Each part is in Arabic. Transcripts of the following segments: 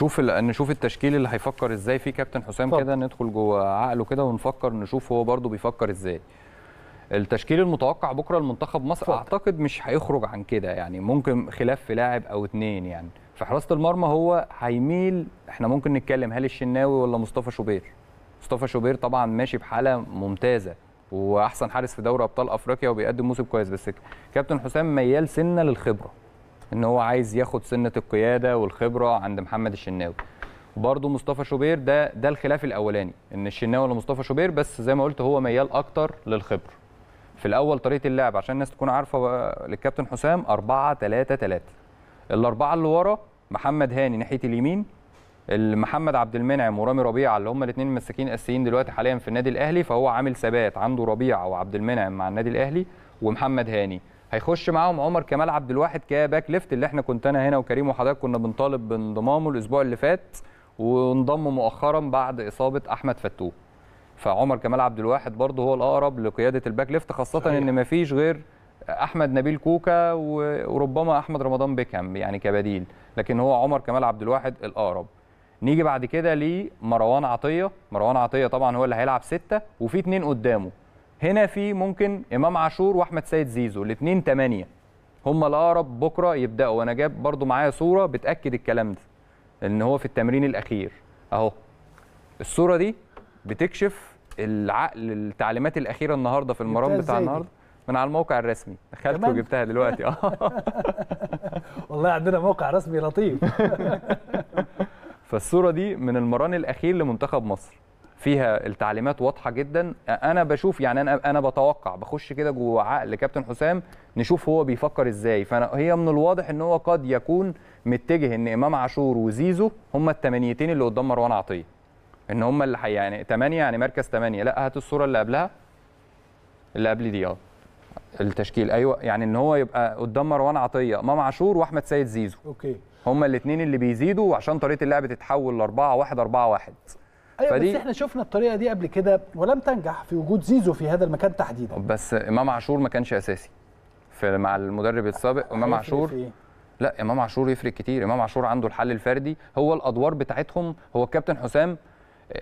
نشوف نشوف التشكيل اللي هيفكر ازاي فيه كابتن حسام كده ندخل جوه عقله كده ونفكر نشوف هو برده بيفكر ازاي التشكيل المتوقع بكره لمنتخب مصر فضل. اعتقد مش هيخرج عن كده يعني ممكن خلاف في لاعب او اتنين يعني في حراسه المرمى هو هيميل احنا ممكن نتكلم هل الشناوي ولا مصطفى شوبير مصطفى شوبير طبعا ماشي بحاله ممتازه واحسن حارس في دوري ابطال افريقيا وبيقدم موسم كويس بس كابتن حسام ميال سنه للخبره ان هو عايز ياخد سنه القياده والخبره عند محمد الشناوي وبرده مصطفى شوبير ده ده الخلاف الاولاني ان الشناوي ولا مصطفى شوبير بس زي ما قلت هو ميال اكتر للخبره في الاول طريقه اللعب عشان الناس تكون عارفه للكابتن حسام 4 3 3 الاربعه اللي ورا محمد هاني ناحيه اليمين محمد عبد المنعم ورامي ربيعه اللي هم الاثنين مساكين اساسيين دلوقتي حاليا في النادي الاهلي فهو عامل ثبات عنده ربيعه وعبد المنعم مع النادي الاهلي ومحمد هاني هيخش معاهم عمر كمال عبد الواحد كباك ليفت اللي احنا كنت انا هنا وكريم وحضرتك كنا بنطالب بانضمامه الاسبوع اللي فات وانضم مؤخرا بعد اصابه احمد فتوح فعمر كمال عبد الواحد برضه هو الاقرب لقياده الباك ليفت خاصه صحيح. ان ما فيش غير احمد نبيل كوكا وربما احمد رمضان بيكهام يعني كبديل لكن هو عمر كمال عبد الواحد الاقرب نيجي بعد كده لمروان عطيه مروان عطيه طبعا هو اللي هيلعب سته وفي اتنين قدامه هنا في ممكن امام عاشور واحمد سيد زيزو الاثنين ثمانيه هم الاقرب بكره يبداوا وانا جاب برضو معايا صوره بتاكد الكلام ده ان هو في التمرين الاخير اهو الصوره دي بتكشف العقل التعليمات الاخيره النهارده في المرام بتاع النهارده من على الموقع الرسمي خدت وجبتها دلوقتي اه والله عندنا موقع رسمي لطيف فالصوره دي من المران الاخير لمنتخب مصر فيها التعليمات واضحه جدا انا بشوف يعني انا انا بتوقع بخش كده جوه عقل كابتن حسام نشوف هو بيفكر ازاي فانا هي من الواضح ان هو قد يكون متجه ان امام عاشور وزيزو هم الثمانيتين اللي قدام مروان عطيه ان هم اللي حي يعني 8 يعني مركز 8 لا هات الصوره اللي قبلها اللي قبل دي اه التشكيل ايوه يعني ان هو يبقى قدام مروان عطيه امام عاشور واحمد سيد زيزو اوكي هم الاثنين اللي بيزيدوا عشان طريقه اللعب تتحول ل 4 1 4 1 ايوه فدي بس احنا شفنا الطريقه دي قبل كده ولم تنجح في وجود زيزو في هذا المكان تحديدا بس امام عاشور ما كانش اساسي في مع المدرب السابق امام عاشور إيه؟ لا امام عاشور يفرق كتير امام عاشور عنده الحل الفردي هو الادوار بتاعتهم هو الكابتن حسام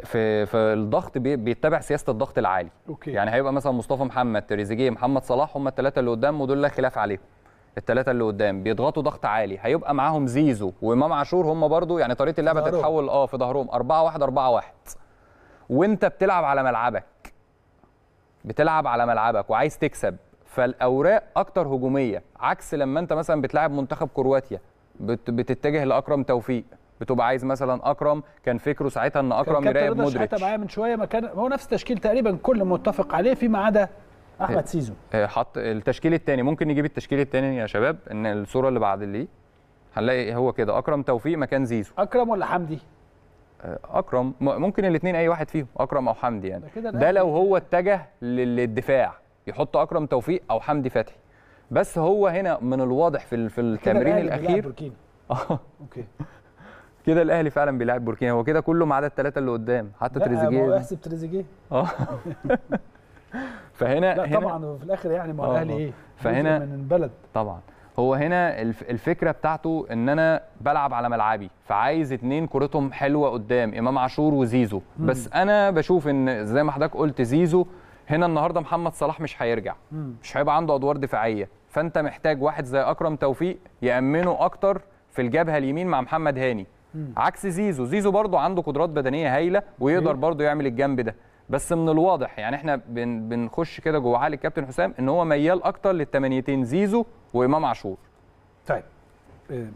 في في الضغط بيتبع سياسه الضغط العالي أوكي. يعني هيبقى مثلا مصطفى محمد تريزيجيه محمد صلاح هم الثلاثه اللي قدام ودول لا خلاف عليهم الثلاثه اللي قدام بيضغطوا ضغط عالي هيبقى معاهم زيزو وامام عاشور هم برضو يعني طريقه اللعبه تتحول اه في ظهرهم 4 1 4 1 وانت بتلعب على ملعبك بتلعب على ملعبك وعايز تكسب فالاوراق اكتر هجوميه عكس لما انت مثلا بتلاعب منتخب كرواتيا بت بتتجه لاكرم توفيق بتبقى عايز مثلا اكرم كان فكره ساعتها ان اكرم يراقب مودريتش كان معايا من شويه ما كان هو نفس التشكيل تقريبا كل متفق عليه فيما عدا احمد إيه. سيزو إيه، حط التشكيل الثاني ممكن نجيب التشكيل الثاني يا شباب ان الصوره اللي بعد اللي هنلاقي هو كده اكرم توفيق مكان زيزو اكرم ولا حمدي آه، اكرم ممكن الاثنين اي واحد فيهم اكرم او حمدي يعني ده, ده لو هو اتجه للدفاع يحط اكرم توفيق او حمدي فتحي بس هو هنا من الواضح في في التمرين الاخير آه. اوكي كده الاهلي فعلا بيلعب بوركينا هو كده كله ما عدا الثلاثه اللي قدام حتى تريزيجيه احسب تريزيجيه اه فهنا لا هنا طبعا وفي الاخر يعني ما الاهلي آه، آه. ايه فهنا من البلد طبعا هو هنا الفكره بتاعته ان انا بلعب على ملعبي فعايز اتنين كورتهم حلوه قدام امام عاشور وزيزو مم. بس انا بشوف ان زي ما حضرتك قلت زيزو هنا النهارده محمد صلاح مش هيرجع مم. مش هيبقى عنده ادوار دفاعيه فانت محتاج واحد زي اكرم توفيق يامنه اكتر في الجبهه اليمين مع محمد هاني مم. عكس زيزو زيزو برضه عنده قدرات بدنيه هايله ويقدر أيوه. برضه يعمل الجنب ده بس من الواضح يعني احنا بن بنخش كده جوه عقل الكابتن حسام ان هو ميال اكتر للثمانيتين زيزو وامام عاشور طيب آه،